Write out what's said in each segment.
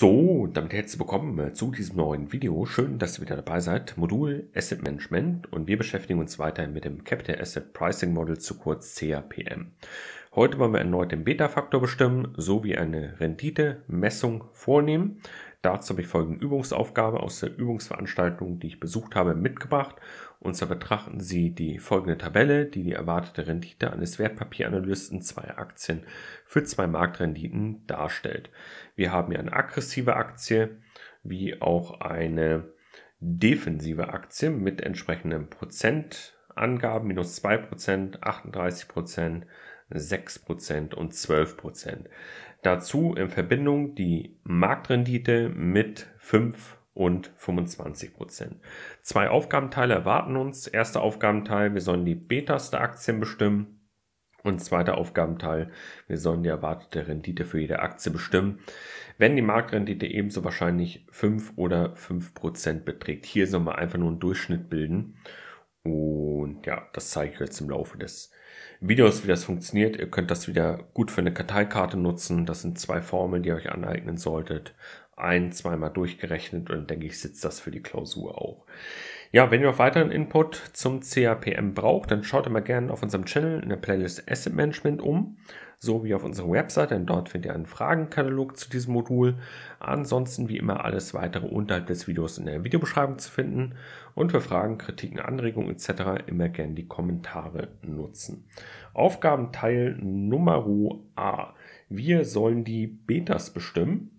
So, damit herzlich willkommen äh, zu diesem neuen Video. Schön, dass ihr wieder dabei seid. Modul Asset Management und wir beschäftigen uns weiter mit dem Capital Asset Pricing Model, zu kurz CAPM. Heute wollen wir erneut den Beta-Faktor bestimmen, sowie eine Rendite-Messung vornehmen. Dazu habe ich folgende Übungsaufgabe aus der Übungsveranstaltung, die ich besucht habe, mitgebracht und zwar betrachten Sie die folgende Tabelle, die die erwartete Rendite eines Wertpapieranalysten zweier Aktien für zwei Marktrenditen darstellt. Wir haben hier eine aggressive Aktie wie auch eine defensive Aktie mit entsprechenden Prozentangaben, minus 2%, 38%, 6% und 12%. Dazu in Verbindung die Marktrendite mit 5 und 25 Prozent. Zwei Aufgabenteile erwarten uns. Erster Aufgabenteil, wir sollen die Betas der Aktien bestimmen. Und zweiter Aufgabenteil, wir sollen die erwartete Rendite für jede Aktie bestimmen, wenn die Marktrendite ebenso wahrscheinlich 5 oder 5% Prozent beträgt. Hier sollen wir einfach nur einen Durchschnitt bilden. Und ja, das zeige ich jetzt im Laufe des Videos, wie das funktioniert. Ihr könnt das wieder gut für eine Karteikarte nutzen. Das sind zwei Formeln, die ihr euch aneignen solltet ein, zweimal durchgerechnet und denke ich, sitzt das für die Klausur auch. Ja, wenn ihr noch weiteren Input zum CAPM braucht, dann schaut immer gerne auf unserem Channel in der Playlist Asset Management um, sowie auf unserer Website, denn dort findet ihr einen Fragenkatalog zu diesem Modul. Ansonsten wie immer alles weitere unterhalb des Videos in der Videobeschreibung zu finden und für Fragen, Kritiken, Anregungen etc. immer gerne die Kommentare nutzen. Aufgabenteil Nummer A. Wir sollen die Betas bestimmen.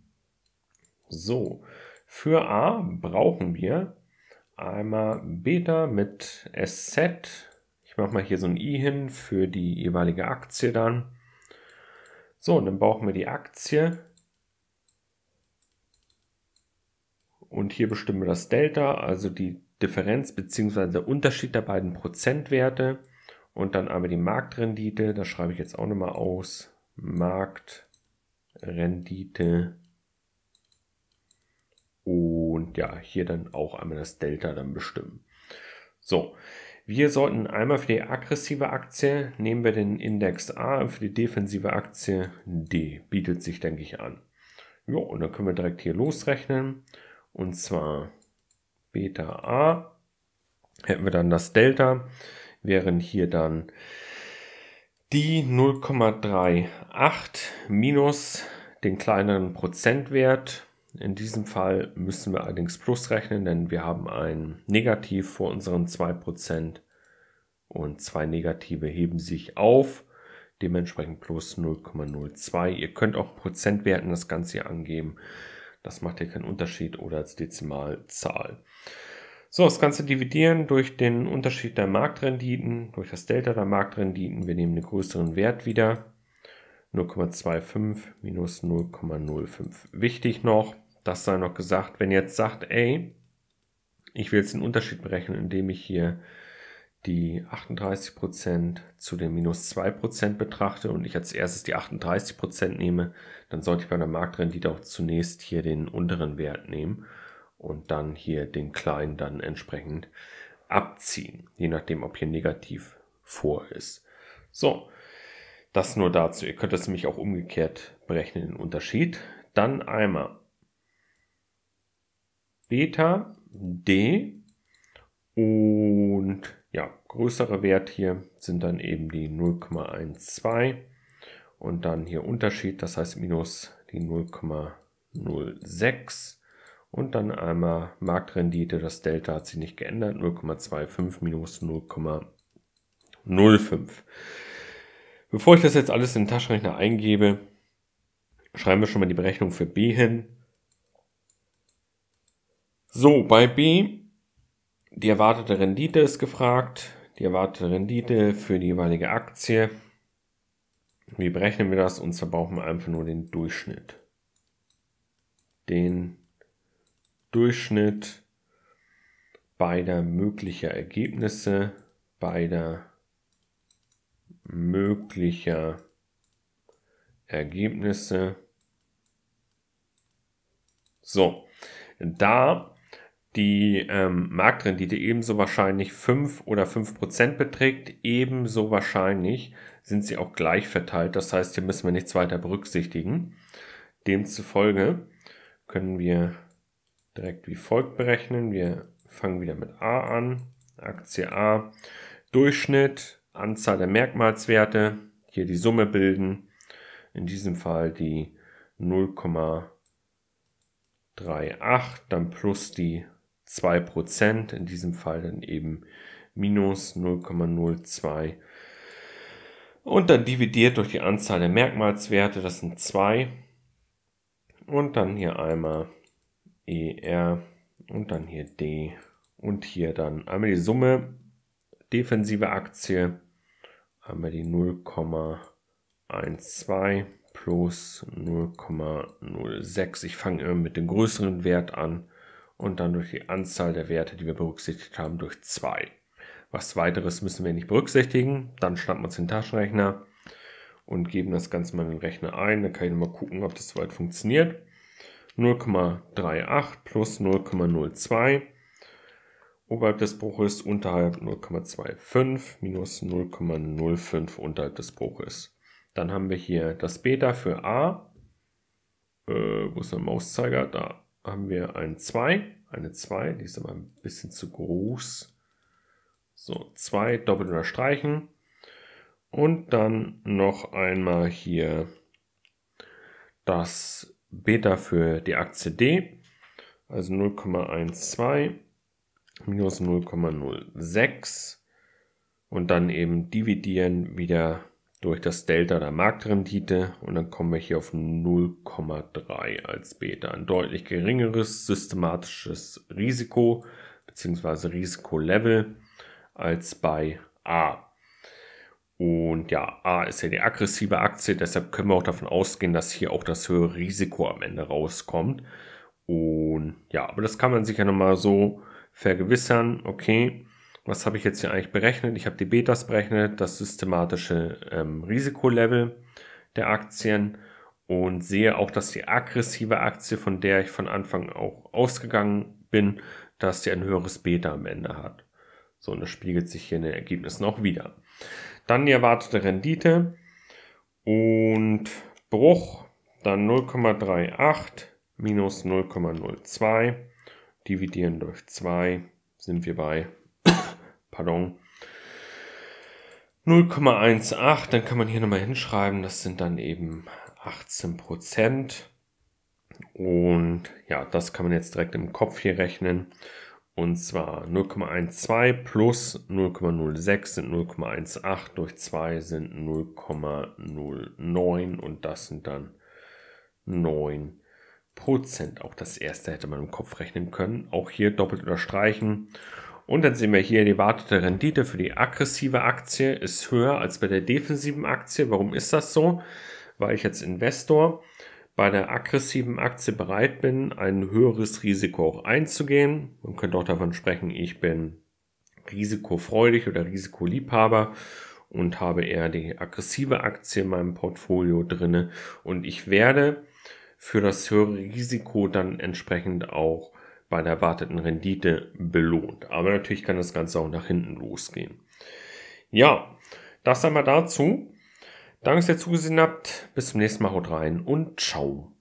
So, für A brauchen wir einmal Beta mit SZ. Ich mache mal hier so ein I hin für die jeweilige Aktie dann. So, und dann brauchen wir die Aktie. Und hier bestimmen wir das Delta, also die Differenz bzw. der Unterschied der beiden Prozentwerte. Und dann einmal die Marktrendite, das schreibe ich jetzt auch nochmal aus. Marktrendite und ja, hier dann auch einmal das Delta dann bestimmen. So, wir sollten einmal für die aggressive Aktie nehmen wir den Index A und für die defensive Aktie D. Bietet sich, denke ich, an. Ja, und dann können wir direkt hier losrechnen. Und zwar Beta A hätten wir dann das Delta, wären hier dann die 0,38 minus den kleineren Prozentwert in diesem Fall müssen wir allerdings Plus rechnen, denn wir haben ein Negativ vor unseren 2% und zwei Negative heben sich auf, dementsprechend plus 0,02. Ihr könnt auch Prozentwerten das Ganze hier angeben, das macht hier keinen Unterschied oder als Dezimalzahl. So, das Ganze dividieren durch den Unterschied der Marktrenditen, durch das Delta der Marktrenditen. Wir nehmen den größeren Wert wieder 0,25 minus 0,05. Wichtig noch, das sei noch gesagt, wenn ihr jetzt sagt, ey, ich will jetzt den Unterschied berechnen, indem ich hier die 38% zu den minus 2% betrachte und ich als erstes die 38% nehme, dann sollte ich bei der Marktrendite auch zunächst hier den unteren Wert nehmen und dann hier den kleinen dann entsprechend abziehen, je nachdem, ob hier negativ vor ist. So, das nur dazu. Ihr könnt das nämlich auch umgekehrt berechnen, den Unterschied. Dann einmal Beta D und ja, größere Wert hier sind dann eben die 0,12 und dann hier Unterschied, das heißt minus die 0,06 und dann einmal Marktrendite, das Delta hat sich nicht geändert, 0,25 minus 0,05. Bevor ich das jetzt alles in den Taschenrechner eingebe, schreiben wir schon mal die Berechnung für b hin. So, bei b, die erwartete Rendite ist gefragt, die erwartete Rendite für die jeweilige Aktie. Wie berechnen wir das? Und zwar brauchen wir einfach nur den Durchschnitt. Den Durchschnitt beider möglicher Ergebnisse, beider möglicher Ergebnisse. So, da die ähm, Marktrendite ebenso wahrscheinlich 5 oder 5% beträgt, ebenso wahrscheinlich sind sie auch gleich verteilt. Das heißt, hier müssen wir nichts weiter berücksichtigen. Demzufolge können wir direkt wie folgt berechnen. Wir fangen wieder mit A an. Aktie A. Durchschnitt Anzahl der Merkmalswerte, hier die Summe bilden, in diesem Fall die 0,38, dann plus die 2%, in diesem Fall dann eben minus 0,02 und dann dividiert durch die Anzahl der Merkmalswerte, das sind 2 und dann hier einmal ER und dann hier D und hier dann einmal die Summe defensive Aktie haben wir die 0,12 plus 0,06. Ich fange immer mit dem größeren Wert an und dann durch die Anzahl der Werte, die wir berücksichtigt haben, durch 2. Was weiteres müssen wir nicht berücksichtigen. Dann schnappen wir uns den Taschenrechner und geben das Ganze mal in den Rechner ein. Dann kann ich mal gucken, ob das soweit funktioniert. 0,38 plus 0,02 oberhalb des Bruches, unterhalb 0,25 minus 0,05 unterhalb des Bruches. Dann haben wir hier das Beta für A. Äh, wo ist mein Mauszeiger? Da haben wir ein 2, eine 2, die ist aber ein bisschen zu groß. So, 2 doppelt unterstreichen. Und dann noch einmal hier das Beta für die Aktie D, also 0,12 minus 0,06 und dann eben dividieren wieder durch das Delta der Marktrendite und dann kommen wir hier auf 0,3 als Beta. Ein deutlich geringeres systematisches Risiko bzw. Risikolevel als bei A. Und ja, A ist ja die aggressive Aktie, deshalb können wir auch davon ausgehen, dass hier auch das höhere Risiko am Ende rauskommt. Und ja, aber das kann man sich ja nochmal so vergewissern, okay, was habe ich jetzt hier eigentlich berechnet? Ich habe die Betas berechnet, das systematische ähm, Risikolevel der Aktien und sehe auch, dass die aggressive Aktie, von der ich von Anfang auch ausgegangen bin, dass die ein höheres Beta am Ende hat. So, und das spiegelt sich hier in den Ergebnissen auch wieder. Dann die erwartete Rendite und Bruch, dann 0,38 minus 0,02 dividieren durch 2 sind wir bei, pardon, 0,18. Dann kann man hier nochmal hinschreiben, das sind dann eben 18 Und ja, das kann man jetzt direkt im Kopf hier rechnen. Und zwar 0,12 plus 0,06 sind 0,18 durch 2 sind 0,09 und das sind dann 9 Prozent. Auch das erste hätte man im Kopf rechnen können. Auch hier doppelt unterstreichen. Und dann sehen wir hier, die erwartete Rendite für die aggressive Aktie ist höher als bei der defensiven Aktie. Warum ist das so? Weil ich als Investor bei der aggressiven Aktie bereit bin, ein höheres Risiko auch einzugehen. Man könnte auch davon sprechen, ich bin risikofreudig oder risikoliebhaber und habe eher die aggressive Aktie in meinem Portfolio drinne und ich werde für das höhere Risiko dann entsprechend auch bei der erwarteten Rendite belohnt. Aber natürlich kann das Ganze auch nach hinten losgehen. Ja, das einmal dazu. Danke, dass ihr zugesehen habt. Bis zum nächsten Mal. Haut rein und ciao.